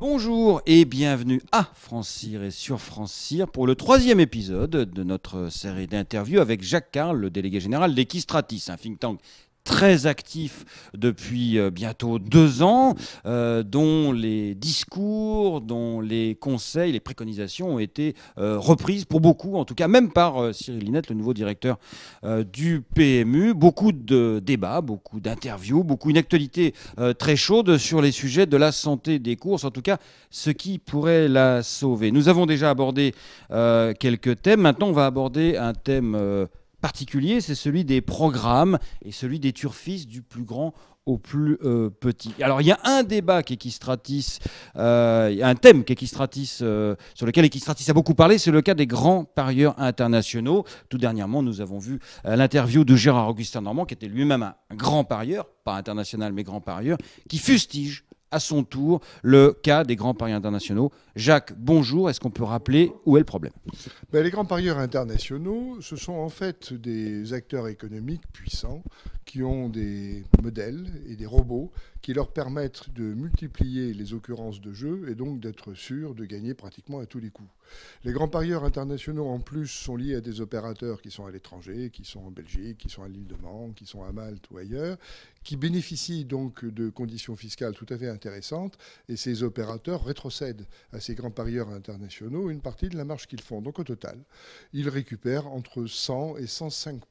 Bonjour et bienvenue à Francir et sur Francir pour le troisième épisode de notre série d'interviews avec Jacques Carl, le délégué général d'Equistratis, un think tank très actif depuis euh, bientôt deux ans, euh, dont les discours, dont les conseils, les préconisations ont été euh, reprises pour beaucoup, en tout cas même par Cyril Linette, le nouveau directeur du PMU. Beaucoup de débats, beaucoup d'interviews, beaucoup une actualité très chaude sur les sujets de la santé des courses, en tout cas ce qui pourrait la sauver. Nous avons déjà abordé quelques thèmes. Maintenant, on va aborder un thème particulier, c'est celui des programmes et celui des turfistes du plus grand au plus euh, petit. Alors il y a un débat qui euh, il y un thème qui euh, sur lequel Equistratis a beaucoup parlé, c'est le cas des grands parieurs internationaux. Tout dernièrement, nous avons vu euh, l'interview de Gérard Augustin Normand, qui était lui-même un grand parieur, pas international mais grand parieur, qui fustige à son tour le cas des grands parieurs internationaux. Jacques, bonjour. Est-ce qu'on peut rappeler où est le problème ben, Les grands parieurs internationaux, ce sont en fait des acteurs économiques puissants qui ont des modèles et des robots qui leur permettent de multiplier les occurrences de jeu et donc d'être sûrs de gagner pratiquement à tous les coups. Les grands parieurs internationaux en plus sont liés à des opérateurs qui sont à l'étranger, qui sont en Belgique, qui sont à l'île de Man, qui sont à Malte ou ailleurs, qui bénéficient donc de conditions fiscales tout à fait intéressantes et ces opérateurs rétrocèdent à ces grands parieurs internationaux une partie de la marge qu'ils font. Donc au total, ils récupèrent entre 100 et 105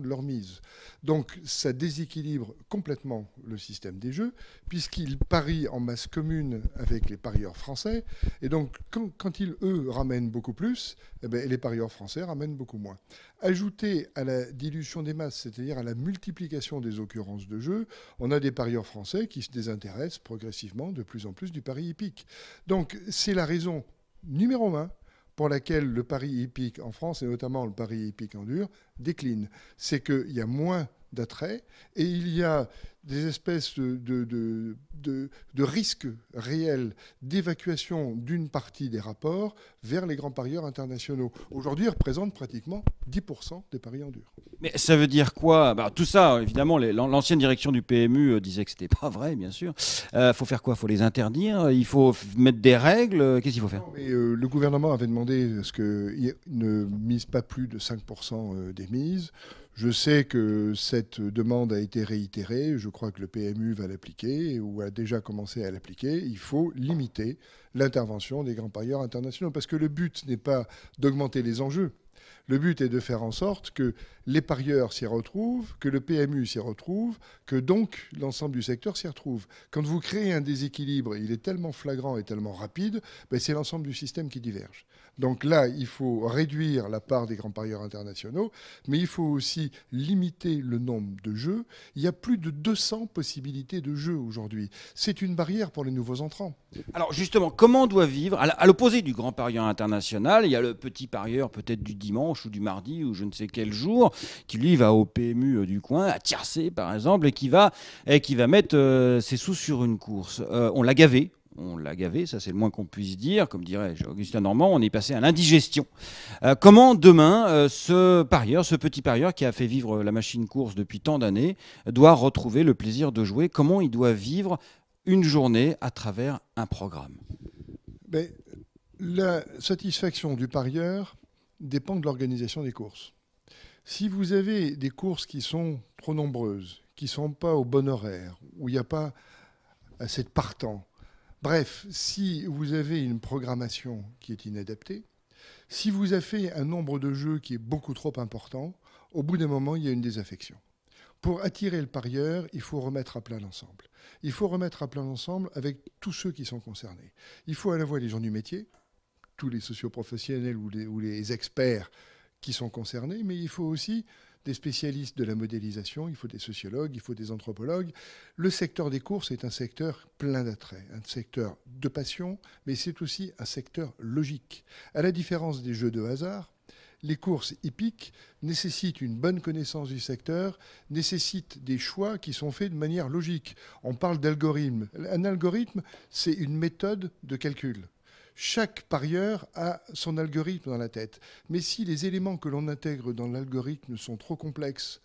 de leur mise. Donc ça déséquilibre complètement le système des jeux, puisqu'ils parient en masse commune avec les parieurs français. Et donc, quand, ils, eux, ramènent beaucoup plus, eh ben, les parieurs français ramènent beaucoup moins. Ajouté à la dilution des masses, c'est-à-dire à la multiplication des occurrences de jeux, on a des parieurs français qui se désintéressent progressivement de plus en plus du pari hippique. Donc, c'est la raison numéro un pour laquelle le pari hippique en France, et notamment le pari hippique en dur, décline. C'est qu'il y a moins d'attrait, et il y a des espèces de, de, de, risques réels d'évacuation d'une partie des rapports vers les grands parieurs internationaux. Aujourd'hui, ils représentent pratiquement 10% des paris en dur. Mais ça veut dire quoi bah, Tout ça, évidemment, l'ancienne direction du PMU euh, disait que ce n'était pas vrai, bien sûr. Il euh, faut faire quoi Il faut les interdire Il faut mettre des règles Qu'est-ce qu'il faut faire euh, Le gouvernement avait demandé ce qu'il ne mise pas plus de 5% des mises. Je sais que cette demande a été réitérée, je crois que le PMU va l'appliquer ou a déjà commencé à l'appliquer. Il faut limiter l'intervention des grands parieurs internationaux parce que le but n'est pas d'augmenter les enjeux, le but est de faire en sorte que les parieurs s'y retrouvent, que le PMU s'y retrouve, que donc l'ensemble du secteur s'y retrouve. Quand vous créez un déséquilibre, il est tellement flagrant et tellement rapide, ben, c'est l'ensemble du système qui diverge. Donc là, il faut réduire la part des grands parieurs internationaux, mais il faut aussi limiter le nombre de jeux. Il y a plus de 200 possibilités de jeux aujourd'hui. C'est une barrière pour les nouveaux entrants. Alors justement, comment doit vivre, à l'opposé du grand parieur international, il y a le petit parieur peut-être du dimanche, ou du mardi ou je ne sais quel jour, qui lui va au PMU euh, du coin, à Tiercé par exemple, et qui va, et qui va mettre euh, ses sous sur une course. Euh, on l'a gavé, on l'a gavé, ça c'est le moins qu'on puisse dire, comme dirait Augustin Normand, on est passé à l'indigestion. comment demain ce parieur, ce petit parieur qui a fait vivre la machine course depuis tant d'années, doit retrouver le plaisir de jouer Comment il doit vivre une journée à travers un programme ben, La satisfaction du parieur, dépend de l'organisation des courses. Si vous avez des courses qui sont trop nombreuses, qui ne sont pas au bon horaire, où il n'y a pas assez de partants, bref, si vous avez une programmation qui est inadaptée, si vous avez fait un nombre de jeux qui est beaucoup trop important, au bout d'un moment, il y a une désaffection. Pour attirer le parieur, il faut remettre à plein l'ensemble. Il faut remettre à plein l'ensemble avec tous ceux qui sont concernés. Il faut à la fois les gens du métier, tous les socioprofessionnels ou les, experts qui sont concernés, mais il faut aussi des spécialistes de la modélisation, il faut des sociologues, il faut des anthropologues. Le secteur des courses est un secteur plein d'attraits, un secteur de passion, mais c'est aussi un secteur logique. À la différence des jeux de hasard, les courses hippiques nécessitent une bonne connaissance du secteur, nécessitent des choix qui sont faits de manière logique. On parle d'algorithme. Un algorithme, c'est une méthode de calcul. Chaque parieur a son algorithme dans la tête. Mais si les éléments que l'on intègre dans l'algorithme sont trop complexes,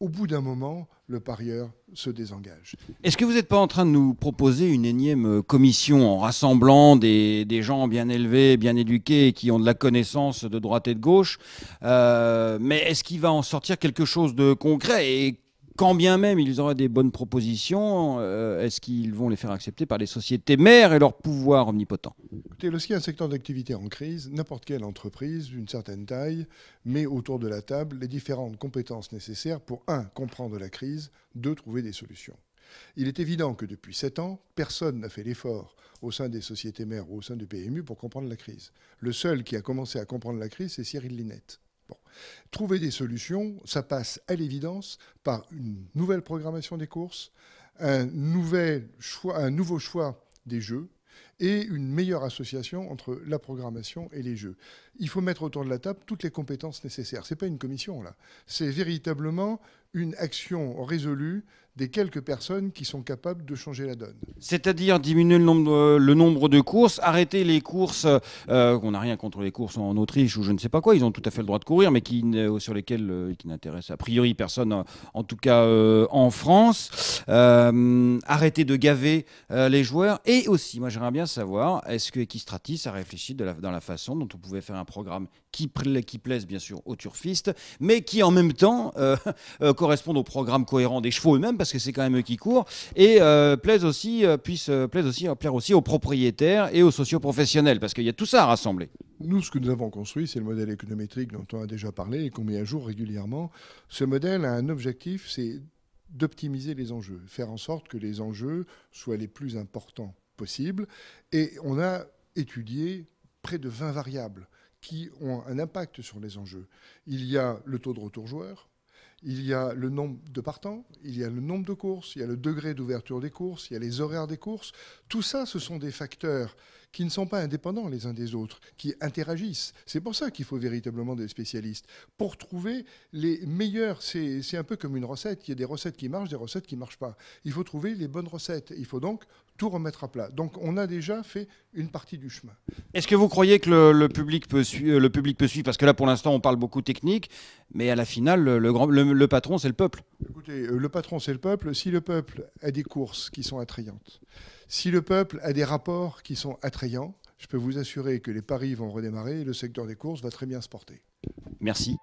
au bout d'un moment, le parieur se désengage. Est-ce que vous n'êtes pas en train de nous proposer une énième commission en rassemblant des, gens bien élevés, bien éduqués, qui ont de la connaissance de droite et de gauche euh, Mais est-ce qu'il va en sortir quelque chose de concret quand bien même ils auraient des bonnes propositions, euh, est-ce qu'ils vont les faire accepter par les sociétés mères et leur pouvoir omnipotent Écoutez, lorsqu'il y a un secteur d'activité en crise, n'importe quelle entreprise d'une certaine taille met autour de la table les différentes compétences nécessaires pour, un, comprendre la crise, deux, trouver des solutions. Il est évident que depuis sept ans, personne n'a fait l'effort au sein des sociétés mères ou au sein du PMU pour comprendre la crise. Le seul qui a commencé à comprendre la crise, c'est Cyril Linette. Trouver des solutions, ça passe à l'évidence par une nouvelle programmation des courses, un, nouvel choix, un nouveau choix des jeux et une meilleure association entre la programmation et les jeux. Il faut mettre autour de la table toutes les compétences nécessaires. Ce n'est pas une commission, là. C'est véritablement une action résolue des quelques personnes qui sont capables de changer la donne. C'est-à-dire diminuer le nombre, euh, le nombre de courses, arrêter les courses, euh, qu'on on n'a rien contre les courses en Autriche ou je ne sais pas quoi, ils ont tout à fait le droit de courir, mais qui, euh, sur lesquelles qui n'intéressent a priori personne, en tout cas en France. arrêter de gaver les joueurs. Et aussi, moi j'aimerais bien savoir, est-ce que Equistratis a réfléchi de la, dans la façon dont on pouvait faire un programme qui, qui plaise bien sûr aux turfistes, mais qui en même temps corresponde au programme cohérent des chevaux eux-mêmes parce que c'est quand même eux qui courent, et euh, plaisent aussi, euh, puisse euh, aussi, plaire aussi aux propriétaires et aux socioprofessionnels, parce qu'il y a tout ça à rassembler. Nous, ce que nous avons construit, c'est le modèle économétrique dont on a déjà parlé et qu'on met à jour régulièrement. Ce modèle a un objectif, c'est d'optimiser les enjeux, faire en sorte que les enjeux soient les plus importants possibles. Et on a étudié près de 20 variables qui ont un impact sur les enjeux. Il y a le taux de retour joueur, il y a le nombre de partants, il y a le nombre de courses, il y a le degré d'ouverture des courses, il y a les horaires des courses. Tout ça, ce sont des facteurs qui ne sont pas indépendants les uns des autres, qui interagissent. C'est pour ça qu'il faut véritablement des spécialistes, pour trouver les meilleurs. C'est un peu comme une recette, il y a des recettes qui marchent, des recettes qui ne marchent pas. Il faut trouver les bonnes recettes, il faut donc tout remettre à plat. Donc on a déjà fait une partie du chemin. Est-ce que vous croyez que le, public peut euh, le public peut suivre Parce que là pour l'instant on parle beaucoup technique, mais à la finale grand, le patron c'est le peuple. Écoutez, euh, le patron c'est le peuple. Si le peuple a des courses qui sont attrayantes, si le peuple a des rapports qui sont attrayants, je peux vous assurer que les paris vont redémarrer et le secteur des courses va très bien se porter. Merci.